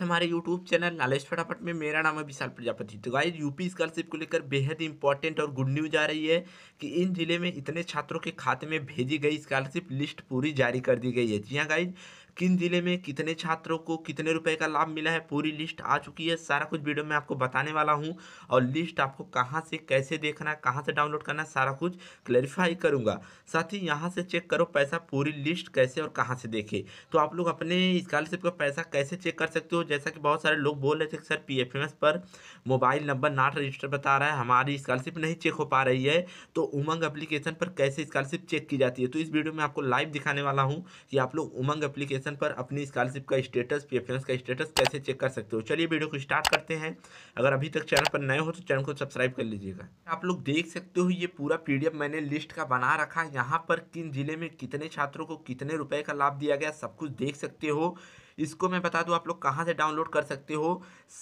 है हमारे YouTube channel knowledge फटाफट में मेरा नाम है विशाल प्रजापति तो गाइज यूपी स्कॉलरशिप को लेकर बेहद इंपॉर्टेंट और गुड न्यूज आ रही है कि इन जिले में इतने छात्रों के खाते में भेजी गई स्कॉलरशिप लिस्ट पूरी जारी कर दी गई है जी हाँ गाइज किन जिले में कितने छात्रों को कितने रुपए का लाभ मिला है पूरी लिस्ट आ चुकी है सारा कुछ वीडियो में आपको बताने वाला हूँ और लिस्ट आपको कहाँ से कैसे देखना है कहाँ से डाउनलोड करना है सारा कुछ क्लैरिफाई करूँगा साथ ही यहाँ से चेक करो पैसा पूरी लिस्ट कैसे और कहाँ से देखे तो आप लोग अपने स्कॉलरशिप का पैसा कैसे चेक कर सकते हो जैसा कि बहुत सारे लोग बोल रहे थे सर पी पर मोबाइल नंबर नॉट रजिस्टर बता रहा है हमारी स्कॉलरशिप नहीं चेक हो पा रही है तो उमंग एप्लीकेशन पर कैसे स्कॉलरशिप चेक की जाती है तो इस वीडियो में आपको लाइव दिखाने वाला हूँ कि आप लोग उमंग एप्लीकेशन एप्लीकेशन पर अपनी स्कॉलरशिप का स्टेटस प्रेफरेंस का स्टेटस कैसे चेक कर सकते हो चलिए वीडियो को स्टार्ट करते हैं अगर अभी तक चैनल पर नए हो तो चैनल को सब्सक्राइब कर लीजिएगा आप लोग देख सकते हो ये पूरा पी मैंने लिस्ट का बना रखा है यहाँ पर किन जिले में कितने छात्रों को कितने रुपये का लाभ दिया गया सब कुछ देख सकते हो इसको मैं बता दूं आप लोग कहाँ से डाउनलोड कर सकते हो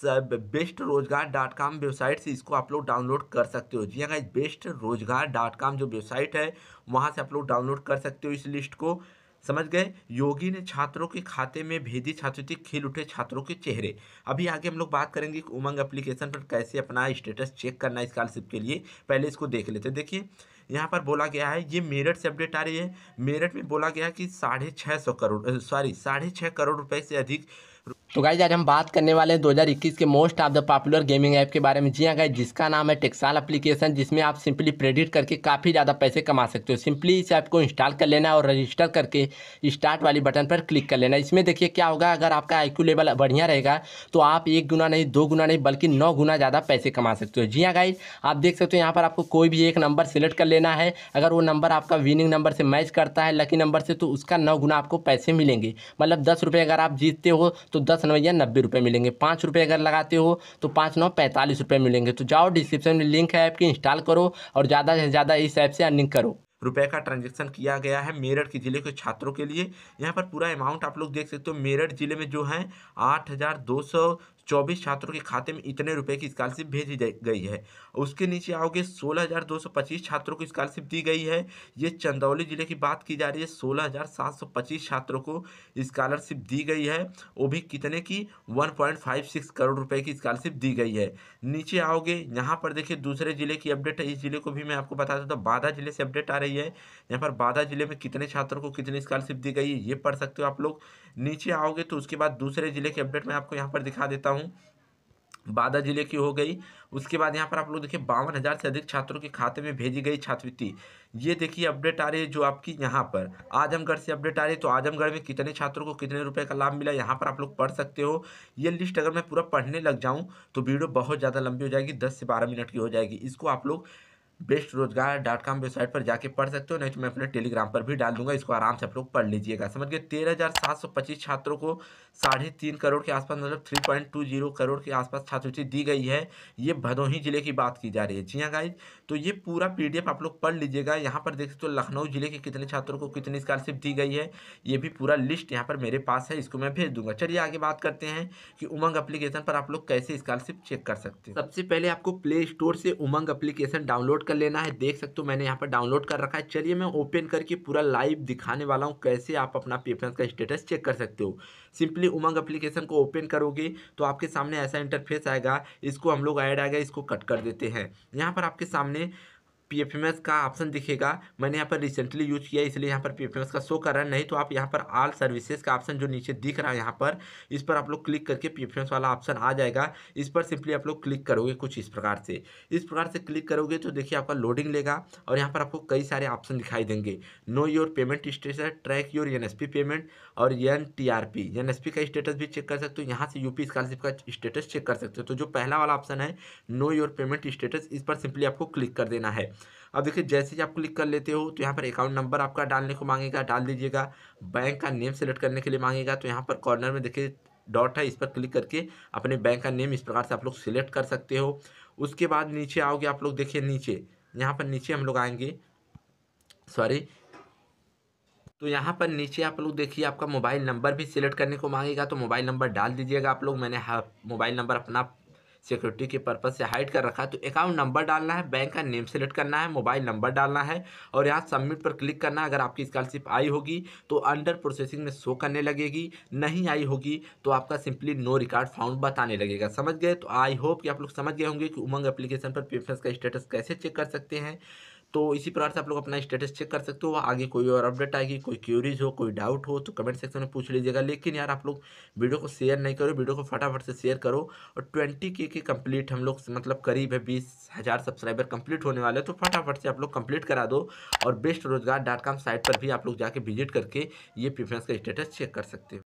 सब बेस्ट रोजगार डॉट कॉम वेबसाइट से इसको आप लोग डाउनलोड कर सकते हो जी हाँ बेस्ट रोजगार डॉट कॉम जो वेबसाइट है वहाँ से आप लोग डाउनलोड कर सकते हो इस लिस्ट को समझ गए योगी ने छात्रों के खाते में भेजी छात्रवृत्ति खिल उठे छात्रों के चेहरे अभी आगे हम लोग बात करेंगे कि उमंग एप्लीकेशन पर कैसे अपना स्टेटस चेक करना है स्कॉलरशिप के लिए पहले इसको देख लेते देखिए यहाँ पर बोला गया है ये मेरठ से अपडेट आ रही है मेरठ में बोला गया कि साढ़े छः सौ करोड़ सॉरी साढ़े छः करोड़ रुपए से अधिक तो गाइज आज हम बात करने वाले हैं 2021 के most of the popular gaming app के बारे में जी हाँ गाइज जिसका नाम है टेक्साल एप्लीकेशन जिसमें आप सिंपली प्रेडिट करके काफ़ी ज़्यादा पैसे कमा सकते हो सिंपली इस ऐप को इंस्टॉल कर लेना और रजिस्टर करके स्टार्ट वाली बटन पर क्लिक कर लेना इसमें देखिए क्या होगा अगर आपका आई लेवल बढ़िया रहेगा तो आप एक गुना नहीं दो गुना नहीं बल्कि नौ गुना ज़्यादा पैसे कमा सकते हो जी हाँ गाइज आप देख सकते हो यहाँ पर आपको कोई भी एक नंबर सेलेक्ट कर लेना है अगर वो नंबर आपका विनिंग नंबर से मैच करता है लकी नंबर से तो उसका नौ गुना आपको पैसे मिलेंगे मतलब दस अगर आप जीतते हो तो तो दस नवैया नब्बे रुपये मिलेंगे पाँच रुपये अगर लगाते हो तो पाँच नौ पैंतालीस रुपये मिलेंगे तो जाओ डिस्क्रिप्शन में लिंक है ऐप की इंस्टॉल करो और ज़्यादा से ज़्यादा इस ऐप से अर्निंग करो रुपए का ट्रांजेक्शन किया गया है मेरठ के ज़िले के छात्रों के लिए यहाँ पर पूरा अमाउंट आप लोग देख सकते हो मेरठ ज़िले में जो है आठ हज़ार दो सौ चौबीस छात्रों के खाते में इतने रुपए की स्कॉलरशिप भेजी गई है उसके नीचे आओगे सोलह हज़ार दो सौ पच्चीस छात्रों को स्कॉलरशिप दी गई है ये चंदौली जिले की बात की जा रही है सोलह हज़ार सात सौ पच्चीस छात्रों को स्कॉलरशिप दी गई है वो भी कितने की one point five six crore रुपए की स्कॉलरशिप दी गई है नीचे आओगे यहाँ पर देखिए दूसरे जिले की अपडेट है इस जिले को भी मैं आपको बता देता हूँ तो बाधा जिले से अपडेट आ रही है यहाँ पर बाधा जिले में कितने छात्रों को कितनी स्कॉलरशिप दी गई है ये पढ़ सकते हो आप लोग नीचे आओगे तो उसके बाद दूसरे जिले की अपडेट मैं आपको यहाँ पर दिखा देता हूँ हूँ बादा जिले की हो गई उसके बाद यहाँ पर आप लोग देखिए बावन हज़ार से अधिक छात्रों के खाते में भेजी गई छात्रवृत्ति ये देखिए अपडेट आ रही है जो आपकी यहाँ पर आजमगढ़ से अपडेट आ रही है तो आजमगढ़ में कितने छात्रों को कितने रुपए का लाभ मिला यहाँ पर आप लोग पढ़ सकते हो ये लिस्ट अगर मैं पूरा पढ़ने लग जाऊँ तो वीडियो बहुत ज़्यादा लंबी हो जाएगी दस से बारह मिनट की हो जाएगी इसको आप लोग बेस्ट रोजगार डॉट कॉम वेबसाइट पर जाके पढ़ सकते हो नहीं तो मैं अपने टेलीग्राम पर भी डाल दूंगा इसको आराम से आप लोग पढ़ लीजिएगा समझ गए तेरह हज़ार सात सौ पच्चीस छात्रों को साढ़े तीन करोड़ के आसपास मतलब three point two zero crore के आसपास छात्रवृत्ति दी गई है ये भदोही जिले की बात की जा रही है जी हाँ गाइज तो ये पूरा पी आप लोग पढ़ लीजिएगा यहाँ पर देख सकते हो लखनऊ जिले के कितने छात्रों को कितनी स्कॉलरशिप दी गई है ये भी पूरा लिस्ट यहाँ पर मेरे पास है इसको मैं भेज दूंगा चलिए आगे बात करते हैं कि उमंग अप्लीकेशन पर आप लोग कैसे स्कॉलरशिप चेक कर सकते हैं सबसे पहले आपको प्ले स्टोर से उमंग अप्लीकेशन डाउनलोड कर लेना है देख सकते हो मैंने यहाँ पर डाउनलोड कर रखा है चलिए मैं ओपन करके पूरा लाइव दिखाने वाला हूँ कैसे आप अपना पेपर का स्टेटस चेक कर सकते हो सिंपली उमंग अप्लीकेशन को ओपन करोगे तो आपके सामने ऐसा इंटरफेस आएगा इसको हम लोग ऐड आएगा इसको कट कर देते हैं यहाँ पर आपके सामने पी एफ एम एस का ऑप्शन दिखेगा मैंने यहाँ पर रिसेंटली यूज किया इसलिए यहाँ पर पी एफ एम एस का शो कर रहा है नहीं तो आप यहाँ पर आल सर्विसेज का ऑप्शन जो नीचे दिख रहा है यहाँ पर इस पर आप लोग क्लिक करके पी एफ एम एस वाला ऑप्शन आ जाएगा इस पर सिंपली आप लोग क्लिक करोगे कुछ इस प्रकार से इस प्रकार से क्लिक करोगे तो देखिए आपका लोडिंग लेगा और यहाँ पर आपको कई सारे ऑप्शन दिखाई देंगे know your payment status track your N S P payment और N T R P N S P का स्टेटस भी चेक कर सकते हो यहाँ से यू पी स्कॉलरशिप का स्टेटस चेक कर सकते हो तो जो पहला वाला ऑप्शन है नो योर पेमेंट स्टेटस इस पर सिंपली आपको क्लिक कर देना है अब देखिए जैसे ही आप क्लिक कर लेते हो तो यहाँ पर अकाउंट नंबर आपका डालने को मांगेगा डाल दीजिएगा बैंक का नेम सेलेक्ट करने के लिए मांगेगा तो यहाँ पर कॉर्नर में देखिए डॉट है इस पर क्लिक करके अपने बैंक का नेम इस प्रकार से आप लोग सिलेक्ट कर सकते हो उसके बाद नीचे आओगे आप लोग देखिए नीचे यहाँ पर नीचे हम लोग आएंगे सॉरी तो यहाँ पर नीचे आप लोग देखिए आपका मोबाइल नंबर भी सिलेक्ट करने को मांगेगा तो मोबाइल नंबर डाल दीजिएगा आप लोग मैंने हाँ मोबाइल नंबर अपना सिक्योरिटी के पर्पज़ से हाइड कर रखा है तो अकाउंट नंबर डालना है बैंक का नेम सेलेक्ट करना है मोबाइल नंबर डालना है और यहाँ सबमिट पर क्लिक करना है अगर आपकी स्कॉलरशिप आई होगी तो अंडर प्रोसेसिंग में शो करने लगेगी नहीं आई होगी तो आपका सिंपली नो रिकॉर्ड फाउंड बताने लगेगा समझ गए तो आई होप कि आप लोग समझ गए होंगे कि उमंग एप्लीकेशन पर प्रेफरेंस का स्टेटस कैसे चेक कर सकते हैं तो इसी प्रकार से आप लोग अपना स्टेटस चेक कर सकते हो आगे कोई और अपडेट आएगी कोई क्यूरीज हो कोई डाउट हो तो कमेंट सेक्शन में पूछ लीजिएगा लेकिन यार आप लोग वीडियो को शेयर नहीं करो वीडियो को फटाफट से शेयर करो और ट्वेंटी के के कम्प्लीट हम लोग मतलब करीब है बीस हज़ार सब्सक्राइबर कम्प्लीट होने वाले तो फटाफट से आप लोग कम्प्लीट करा दो और बेस्ट रोजगार डॉट कॉम साइट पर भी आप लोग जाके विजिट करके ये प्रिफ्रेंस का स्टेटस चेक कर सकते हो